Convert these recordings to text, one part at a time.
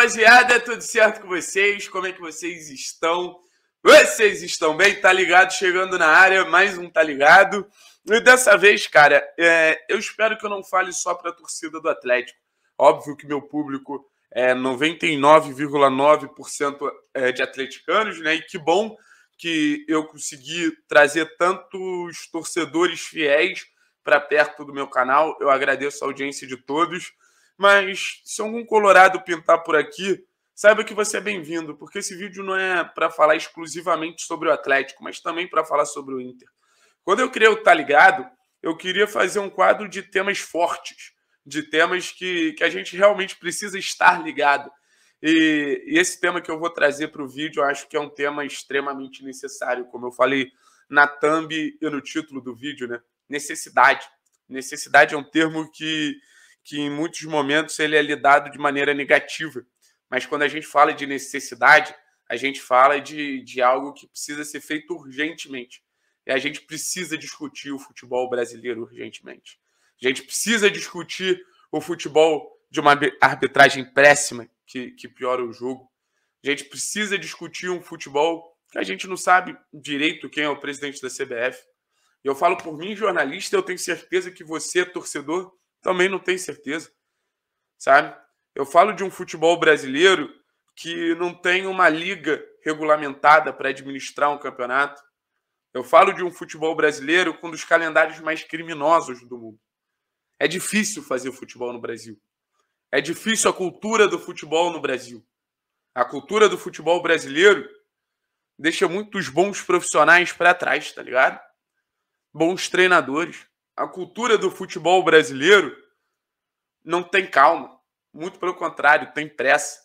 rapaziada, tudo certo com vocês? Como é que vocês estão? Vocês estão bem? Tá ligado? Chegando na área, mais um tá ligado. E dessa vez, cara, é, eu espero que eu não fale só para torcida do Atlético. Óbvio que meu público é 99,9% é, de atleticanos, né? E que bom que eu consegui trazer tantos torcedores fiéis para perto do meu canal. Eu agradeço a audiência de todos. Mas se algum colorado pintar por aqui, saiba que você é bem-vindo, porque esse vídeo não é para falar exclusivamente sobre o Atlético, mas também para falar sobre o Inter. Quando eu criei o Tá Ligado, eu queria fazer um quadro de temas fortes, de temas que, que a gente realmente precisa estar ligado. E, e esse tema que eu vou trazer para o vídeo, eu acho que é um tema extremamente necessário, como eu falei na thumb e no título do vídeo, né? Necessidade. Necessidade é um termo que, que em muitos momentos ele é lidado de maneira negativa. Mas quando a gente fala de necessidade, a gente fala de, de algo que precisa ser feito urgentemente. E a gente precisa discutir o futebol brasileiro urgentemente. A gente precisa discutir o futebol de uma arbitragem péssima que, que piora o jogo. A gente precisa discutir um futebol que a gente não sabe direito quem é o presidente da CBF. Eu falo por mim, jornalista, eu tenho certeza que você, torcedor, também não tenho certeza, sabe? Eu falo de um futebol brasileiro que não tem uma liga regulamentada para administrar um campeonato. Eu falo de um futebol brasileiro com um dos calendários mais criminosos do mundo. É difícil fazer futebol no Brasil. É difícil a cultura do futebol no Brasil. A cultura do futebol brasileiro deixa muitos bons profissionais para trás, tá ligado? Bons treinadores. A cultura do futebol brasileiro não tem calma. Muito pelo contrário, tem pressa.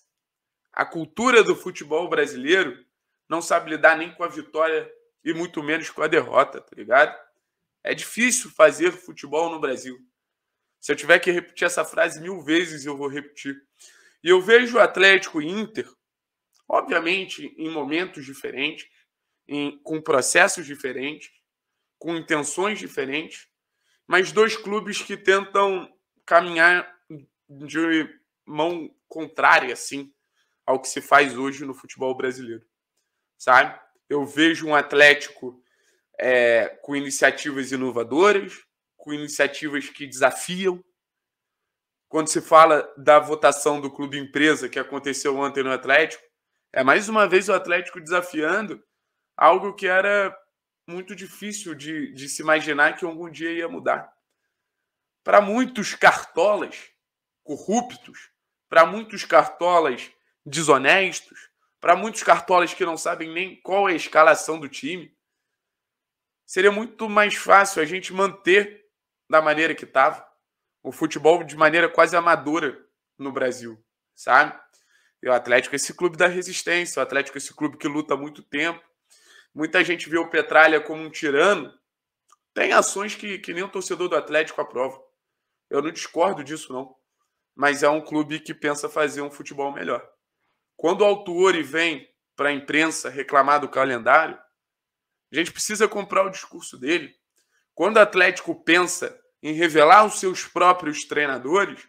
A cultura do futebol brasileiro não sabe lidar nem com a vitória e muito menos com a derrota, tá ligado? É difícil fazer futebol no Brasil. Se eu tiver que repetir essa frase mil vezes, eu vou repetir. E eu vejo o Atlético e Inter, obviamente, em momentos diferentes, em, com processos diferentes, com intenções diferentes, mas dois clubes que tentam caminhar de mão contrária, assim, ao que se faz hoje no futebol brasileiro, sabe? Eu vejo um Atlético é, com iniciativas inovadoras, com iniciativas que desafiam. Quando se fala da votação do clube empresa que aconteceu ontem no Atlético, é mais uma vez o Atlético desafiando algo que era muito difícil de, de se imaginar que algum dia ia mudar. Para muitos cartolas corruptos, para muitos cartolas desonestos, para muitos cartolas que não sabem nem qual é a escalação do time, seria muito mais fácil a gente manter da maneira que estava o futebol de maneira quase amadora no Brasil, sabe? E o Atlético é esse clube da resistência, o Atlético é esse clube que luta há muito tempo, Muita gente vê o Petralha como um tirano. Tem ações que, que nem o torcedor do Atlético aprova. Eu não discordo disso, não. Mas é um clube que pensa fazer um futebol melhor. Quando o Altuori vem para a imprensa reclamar do calendário, a gente precisa comprar o discurso dele. Quando o Atlético pensa em revelar os seus próprios treinadores,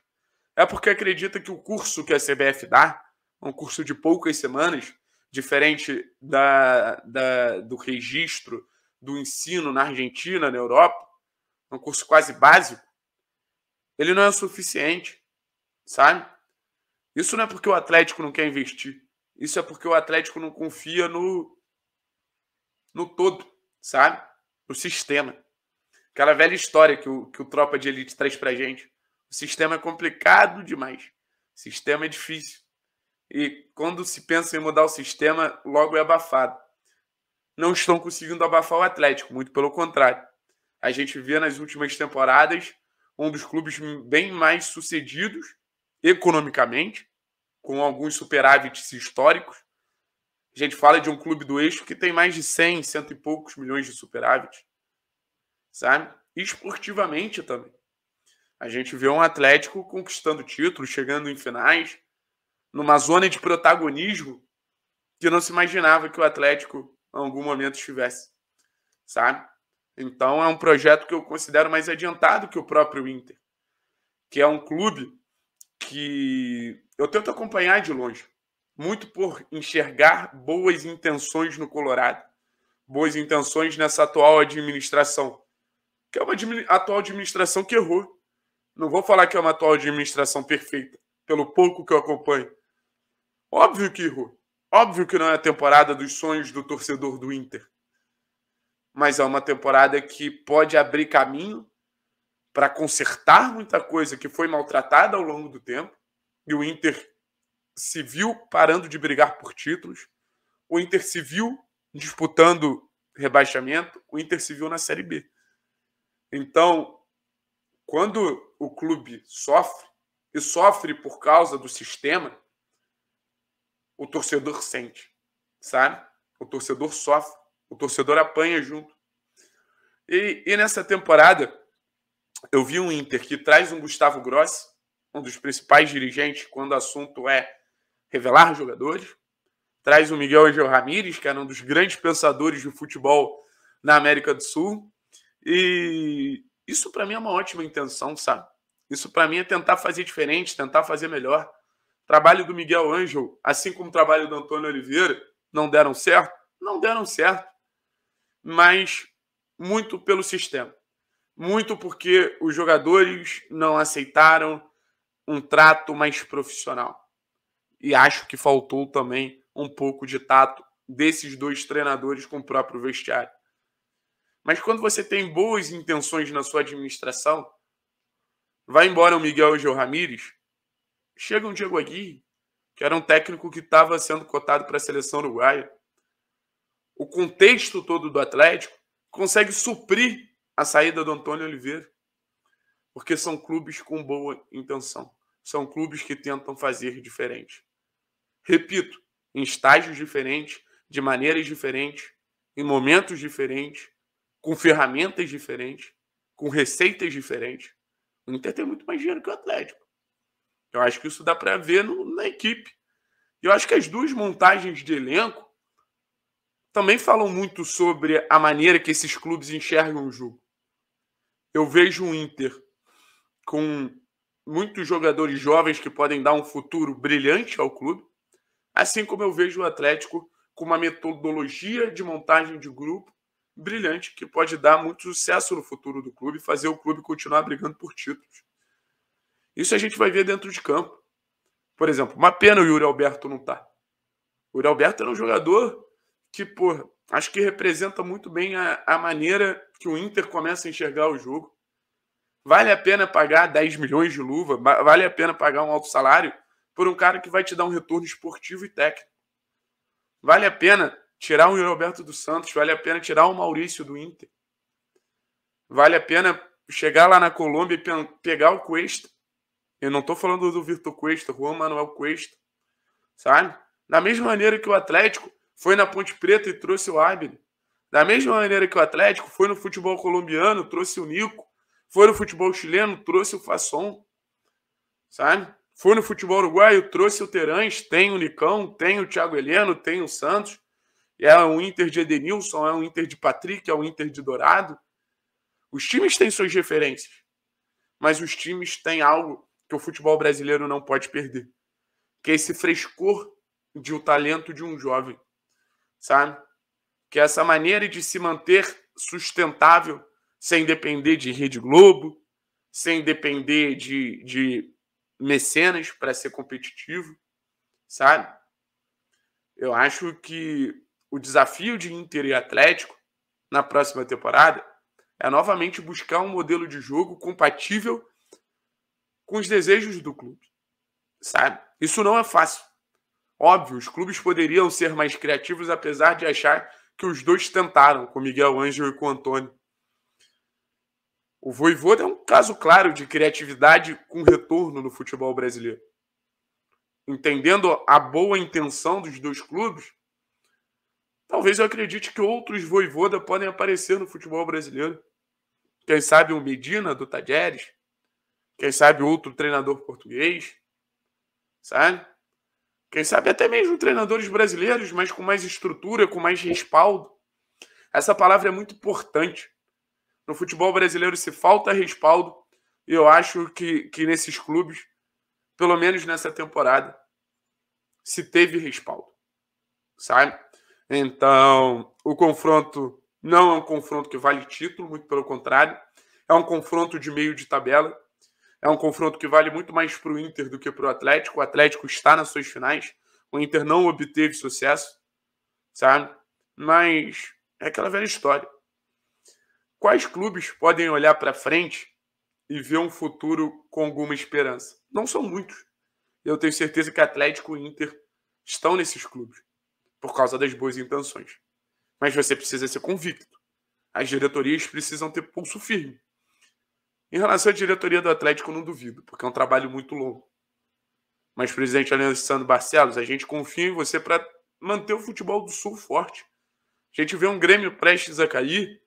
é porque acredita que o curso que a CBF dá, um curso de poucas semanas, diferente da, da, do registro do ensino na Argentina, na Europa, um curso quase básico, ele não é suficiente, sabe? Isso não é porque o Atlético não quer investir, isso é porque o Atlético não confia no, no todo, sabe? No sistema. Aquela velha história que o, que o Tropa de Elite traz pra gente. O sistema é complicado demais. O sistema é difícil e quando se pensa em mudar o sistema, logo é abafado. Não estão conseguindo abafar o Atlético, muito pelo contrário. A gente vê nas últimas temporadas um dos clubes bem mais sucedidos economicamente, com alguns superávites históricos. A gente fala de um clube do eixo que tem mais de 100, cento e poucos milhões de superávites, sabe? Esportivamente também. A gente vê um Atlético conquistando títulos, chegando em finais, numa zona de protagonismo que não se imaginava que o Atlético em algum momento estivesse, sabe? Então é um projeto que eu considero mais adiantado que o próprio Inter, que é um clube que eu tento acompanhar de longe, muito por enxergar boas intenções no Colorado, boas intenções nessa atual administração, que é uma atual administração que errou. Não vou falar que é uma atual administração perfeita, pelo pouco que eu acompanho, Óbvio que errou. Óbvio que não é a temporada dos sonhos do torcedor do Inter. Mas é uma temporada que pode abrir caminho para consertar muita coisa que foi maltratada ao longo do tempo. E o Inter se viu parando de brigar por títulos. O Inter se viu disputando rebaixamento. O Inter se viu na Série B. Então, quando o clube sofre, e sofre por causa do sistema, o torcedor sente, sabe? O torcedor sofre, o torcedor apanha junto. E, e nessa temporada, eu vi um Inter que traz um Gustavo Grossi, um dos principais dirigentes quando o assunto é revelar jogadores, traz o Miguel Angel Ramírez, que era um dos grandes pensadores do futebol na América do Sul. E isso para mim é uma ótima intenção, sabe? Isso para mim é tentar fazer diferente, tentar fazer melhor, trabalho do Miguel Ângelo, assim como o trabalho do Antônio Oliveira, não deram certo? Não deram certo. Mas muito pelo sistema. Muito porque os jogadores não aceitaram um trato mais profissional. E acho que faltou também um pouco de tato desses dois treinadores com o próprio vestiário. Mas quando você tem boas intenções na sua administração, vai embora o Miguel Angel Ramírez, Chega um Diego Aguirre, que era um técnico que estava sendo cotado para a seleção uruguaia. O contexto todo do Atlético consegue suprir a saída do Antônio Oliveira, porque são clubes com boa intenção, são clubes que tentam fazer diferente. Repito, em estágios diferentes, de maneiras diferentes, em momentos diferentes, com ferramentas diferentes, com receitas diferentes. O Inter tem muito mais dinheiro que o Atlético. Eu acho que isso dá para ver no, na equipe. Eu acho que as duas montagens de elenco também falam muito sobre a maneira que esses clubes enxergam o jogo. Eu vejo o Inter com muitos jogadores jovens que podem dar um futuro brilhante ao clube, assim como eu vejo o Atlético com uma metodologia de montagem de grupo brilhante que pode dar muito sucesso no futuro do clube e fazer o clube continuar brigando por títulos. Isso a gente vai ver dentro de campo. Por exemplo, uma pena o Yuri Alberto não tá. O Yuri Alberto era um jogador que, pô, acho que representa muito bem a, a maneira que o Inter começa a enxergar o jogo. Vale a pena pagar 10 milhões de luva, vale a pena pagar um alto salário por um cara que vai te dar um retorno esportivo e técnico. Vale a pena tirar o Yuri Alberto dos Santos, vale a pena tirar o Maurício do Inter. Vale a pena chegar lá na Colômbia e pegar o Cuesta eu não estou falando do Vitor Cuesta, Juan Manuel Cuesta, sabe? Da mesma maneira que o Atlético foi na Ponte Preta e trouxe o Abner. Da mesma maneira que o Atlético foi no futebol colombiano, trouxe o Nico. Foi no futebol chileno, trouxe o Fasson. Sabe? Foi no futebol uruguaio, trouxe o Terãs, tem o Nicão, tem o Thiago Heleno, tem o Santos. É um Inter de Edenilson, é um Inter de Patrick, é um Inter de Dourado. Os times têm suas referências, mas os times têm algo que o futebol brasileiro não pode perder. Que é esse frescor de o talento de um jovem, sabe? Que é essa maneira de se manter sustentável sem depender de Rede Globo, sem depender de, de mecenas para ser competitivo, sabe? Eu acho que o desafio de Inter e Atlético na próxima temporada é novamente buscar um modelo de jogo compatível com os desejos do clube, sabe? Isso não é fácil. Óbvio, os clubes poderiam ser mais criativos, apesar de achar que os dois tentaram, com Miguel Ângelo e com Antônio. O Voivoda é um caso claro de criatividade com retorno no futebol brasileiro. Entendendo a boa intenção dos dois clubes, talvez eu acredite que outros Voivoda podem aparecer no futebol brasileiro. Quem sabe o Medina, do Tajeres, quem sabe outro treinador português, sabe? Quem sabe até mesmo treinadores brasileiros, mas com mais estrutura, com mais respaldo. Essa palavra é muito importante. No futebol brasileiro se falta respaldo, e eu acho que, que nesses clubes, pelo menos nessa temporada, se teve respaldo, sabe? Então, o confronto não é um confronto que vale título, muito pelo contrário, é um confronto de meio de tabela é um confronto que vale muito mais para o Inter do que para o Atlético. O Atlético está nas suas finais. O Inter não obteve sucesso, sabe? Mas é aquela velha história. Quais clubes podem olhar para frente e ver um futuro com alguma esperança? Não são muitos. Eu tenho certeza que Atlético e Inter estão nesses clubes por causa das boas intenções. Mas você precisa ser convicto. As diretorias precisam ter pulso firme. Em relação à diretoria do Atlético, não duvido, porque é um trabalho muito longo. Mas, presidente Alessandro Barcelos, a gente confia em você para manter o futebol do Sul forte. A gente vê um Grêmio prestes a cair,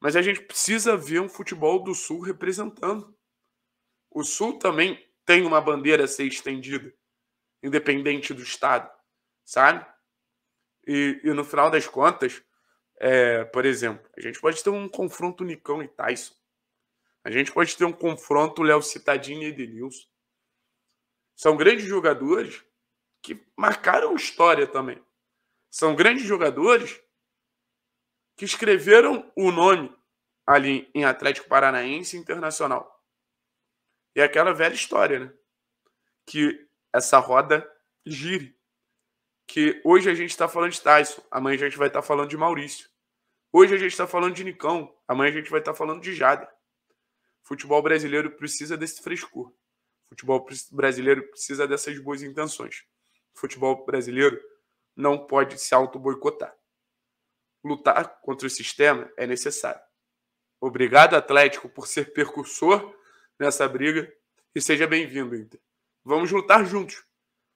mas a gente precisa ver um futebol do Sul representando. O Sul também tem uma bandeira a ser estendida, independente do Estado, sabe? E, e no final das contas, é, por exemplo, a gente pode ter um confronto Nicão e Tyson. A gente pode ter um confronto Léo Citadinho e Edenilson. São grandes jogadores que marcaram história também. São grandes jogadores que escreveram o nome ali em Atlético Paranaense Internacional. E é aquela velha história, né? Que essa roda gire. Que hoje a gente está falando de Tyson, amanhã a gente vai estar tá falando de Maurício. Hoje a gente está falando de Nicão, amanhã a gente vai estar tá falando de Jada. Futebol brasileiro precisa desse frescor. Futebol brasileiro precisa dessas boas intenções. Futebol brasileiro não pode se auto-boicotar. Lutar contra o sistema é necessário. Obrigado, Atlético, por ser percursor nessa briga e seja bem-vindo, Inter. Vamos lutar juntos,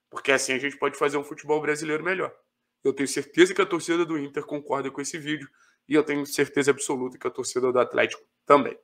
porque assim a gente pode fazer um futebol brasileiro melhor. Eu tenho certeza que a torcida do Inter concorda com esse vídeo e eu tenho certeza absoluta que a torcida do Atlético também.